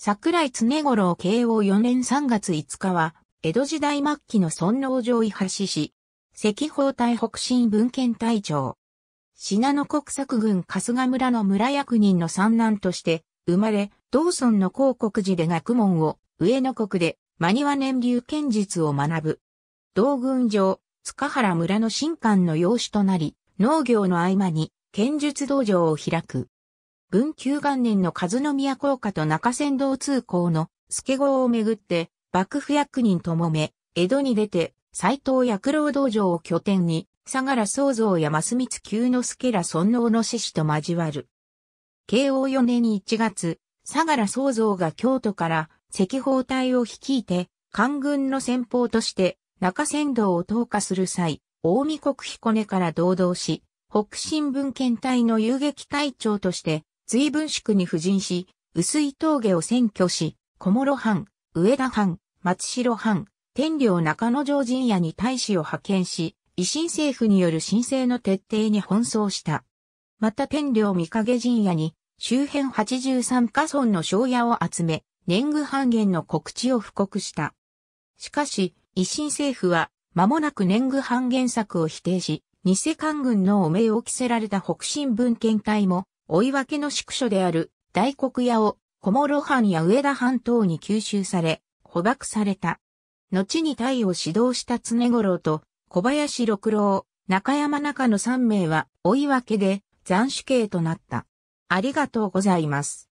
桜井常五郎慶応4年3月5日は、江戸時代末期の尊王上位橋市、赤宝隊北進文献隊長。信濃国策郡春日村の村役人の三男として、生まれ、道村の広国寺で学問を、上野国で、間庭年流剣術を学ぶ。道軍上、塚原村の新官の養子となり、農業の合間に、剣術道場を開く。文久元年の和宮効果と中仙道通行の助号をめぐって、幕府役人ともめ、江戸に出て、斎藤薬労道場を拠点に、相良創造や増光久之助ら尊王の志士と交わる。慶応4年1月、相良創造が京都から赤包隊を率いて、官軍の先鋒として中仙道を投下する際、大見国彦根から同道し、北新文献隊の遊撃隊長として随分宿に布陣し、薄い峠を占拠し、小諸藩、上田藩、松代藩、天領中野城陣屋に大使を派遣し、維新政府による申請の徹底に奔走した。また天領御影陣屋に、周辺83カ村の庄屋を集め、年貢半減の告知を布告した。しかし、維新政府は、間もなく年貢半減策を否定し、偽官軍の汚名を着せられた北新文献隊も、追分の宿所である大黒屋を小諸藩や上田藩等に吸収され、捕獲された。後に隊を指導した常五郎と小林六郎、中山中の3名は追分で斬首刑となった。ありがとうございます。